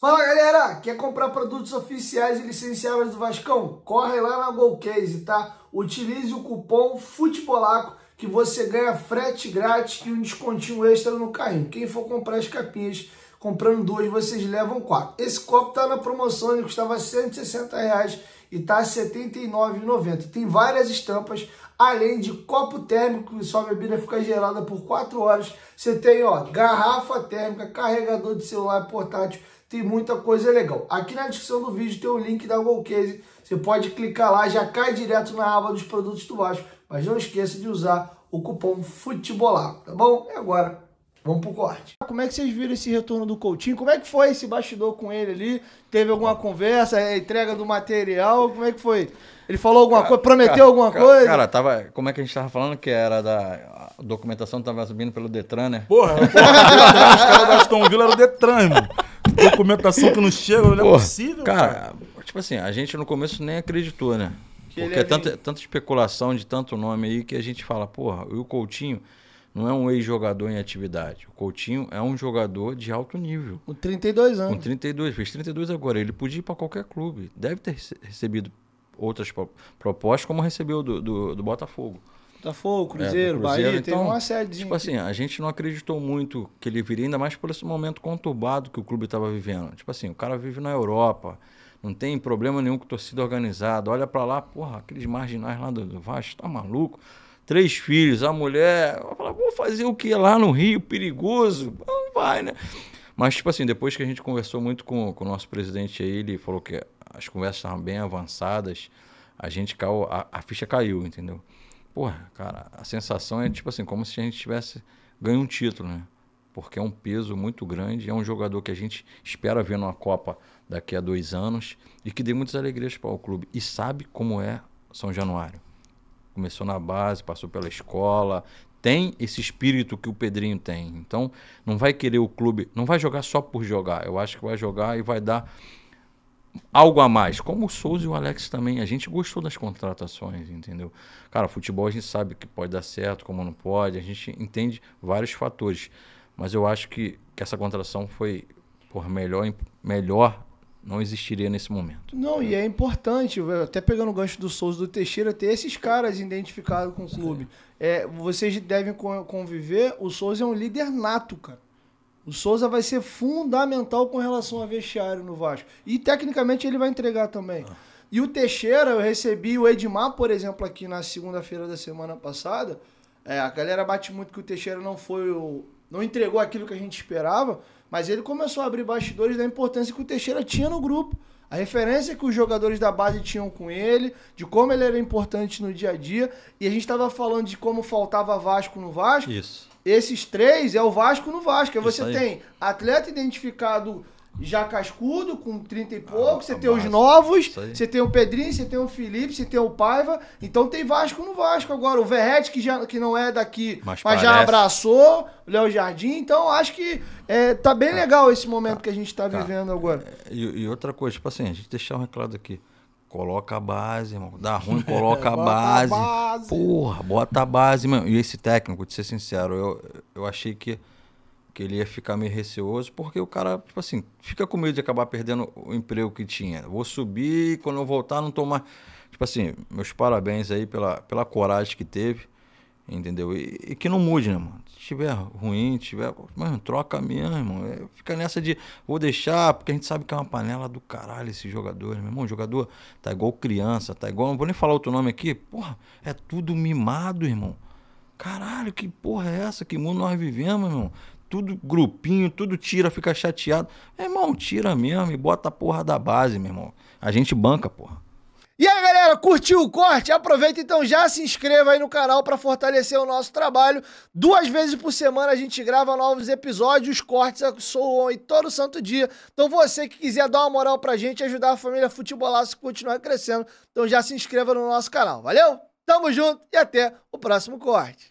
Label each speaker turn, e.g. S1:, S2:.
S1: Fala galera, quer comprar produtos oficiais e licenciáveis do Vascão? Corre lá na Golcase, tá? Utilize o cupom FUTEBOLACO que você ganha frete grátis e um descontinho extra no carrinho. Quem for comprar as capinhas, comprando duas, vocês levam quatro. Esse copo tá na promoção, ele custava 160 reais e tá R$ 79,90. Tem várias estampas, além de copo térmico, que sua bebida fica gelada por 4 horas. Você tem, ó, garrafa térmica, carregador de celular portátil, tem muita coisa legal. Aqui na descrição do vídeo tem o link da Golcase, você pode clicar lá, já cai direto na aba dos produtos do Vasco, mas não esqueça de usar o cupom FUTEBOLAR, tá bom? E agora, vamos pro corte. Como é que vocês viram esse retorno do Coutinho? Como é que foi esse bastidor com ele ali? Teve alguma conversa, é, entrega do material, como é que foi? Ele falou alguma cara, coisa, prometeu cara, alguma cara, coisa? Cara,
S2: tava, como é que a gente tava falando que era da documentação tava subindo pelo Detran, né? Porra, porra os caras da Aston Villa era o Detran, mano documentação que não chega, não é Porra, é possível. Cara, cara, tipo assim, a gente no começo nem acreditou, né? Que Porque é tanta, tanta especulação de tanto nome aí que a gente fala, porra, e o Coutinho não é um ex-jogador em atividade. O Coutinho é um jogador de alto nível.
S1: Com 32 anos. Com
S2: 32, fez 32 agora. Ele podia ir para qualquer clube. Deve ter recebido outras propostas, como recebeu do, do, do Botafogo.
S1: Botafogo, é, Cruzeiro, é, Cruzeiro, Bahia, então, uma série de... Tipo assim,
S2: a gente não acreditou muito que ele viria, ainda mais por esse momento conturbado que o clube estava vivendo. Tipo assim, o cara vive na Europa, não tem problema nenhum com torcida organizada. Olha para lá, porra, aqueles marginais lá do, do Vasco, tá maluco? Três filhos, a mulher, fala, vou fazer o que lá no Rio, perigoso? Não vai, né? Mas, tipo assim, depois que a gente conversou muito com, com o nosso presidente aí, ele falou que as conversas estavam bem avançadas, a gente caiu, a, a ficha caiu, entendeu? Porra, cara, a sensação é tipo assim, como se a gente tivesse ganho um título, né? Porque é um peso muito grande, é um jogador que a gente espera ver numa Copa daqui a dois anos e que dê muitas alegrias para o clube. E sabe como é São Januário. Começou na base, passou pela escola, tem esse espírito que o Pedrinho tem. Então, não vai querer o clube, não vai jogar só por jogar. Eu acho que vai jogar e vai dar algo a mais, como o Souza e o Alex também. A gente gostou das contratações, entendeu? Cara, futebol a gente sabe que pode dar certo, como não pode, a gente entende vários fatores. Mas eu acho que, que essa contratação foi por melhor, melhor não existiria nesse momento.
S1: Não, e é importante, até pegando o gancho do Souza do Teixeira, ter esses caras identificados com o clube. É, vocês devem conviver, o Souza é um líder nato, cara. O Souza vai ser fundamental com relação a vestiário no Vasco. E tecnicamente ele vai entregar também. Ah. E o Teixeira, eu recebi o Edmar, por exemplo, aqui na segunda-feira da semana passada. É, a galera bate muito que o Teixeira não foi o. não entregou aquilo que a gente esperava, mas ele começou a abrir bastidores da importância que o Teixeira tinha no grupo a referência que os jogadores da base tinham com ele, de como ele era importante no dia a dia. E a gente estava falando de como faltava Vasco no Vasco. Isso. Esses três é o Vasco no Vasco. Aí você tem atleta identificado já cascudo, com 30 e ah, pouco, você tá tem massa. os novos, você tem o Pedrinho, você tem o Felipe, você tem o Paiva. Então tem Vasco no Vasco agora. O Verrete, que, já, que não é daqui, mas, mas já abraçou, o Léo Jardim. Então acho que é, tá bem ah, legal esse momento tá, que a gente tá, tá. vivendo agora.
S2: É, e, e, outra coisa, tipo assim, a gente deixar um recado aqui. Coloca a base, irmão. Dá ruim, coloca a, base. a base. Porra, bota a base, mano. E esse técnico, de ser sincero, eu, eu achei que que ele ia ficar meio receoso, porque o cara, tipo assim, fica com medo de acabar perdendo o emprego que tinha. Vou subir, quando eu voltar, não tomar. Tipo assim, meus parabéns aí pela, pela coragem que teve, entendeu? E, e que não mude, né, mano? Se tiver ruim, tiver. Mano, troca mesmo, irmão. É, fica nessa de vou deixar, porque a gente sabe que é uma panela do caralho esse jogador né, meu irmão. Jogador tá igual criança, tá igual. Não vou nem falar outro nome aqui. Porra, é tudo mimado, irmão. Caralho, que porra é essa? Que mundo nós vivemos, irmão? tudo grupinho, tudo tira, fica chateado. irmão, tira mesmo e bota a porra da base, meu irmão. A gente banca, porra.
S1: E aí, galera, curtiu o corte? Aproveita então já se inscreva aí no canal para fortalecer o nosso trabalho. Duas vezes por semana a gente grava novos episódios, os cortes soam aí todo santo dia. Então você que quiser dar uma moral pra gente, ajudar a família Futebolaço a continuar crescendo, então já se inscreva no nosso canal. Valeu? Tamo junto e até o próximo corte.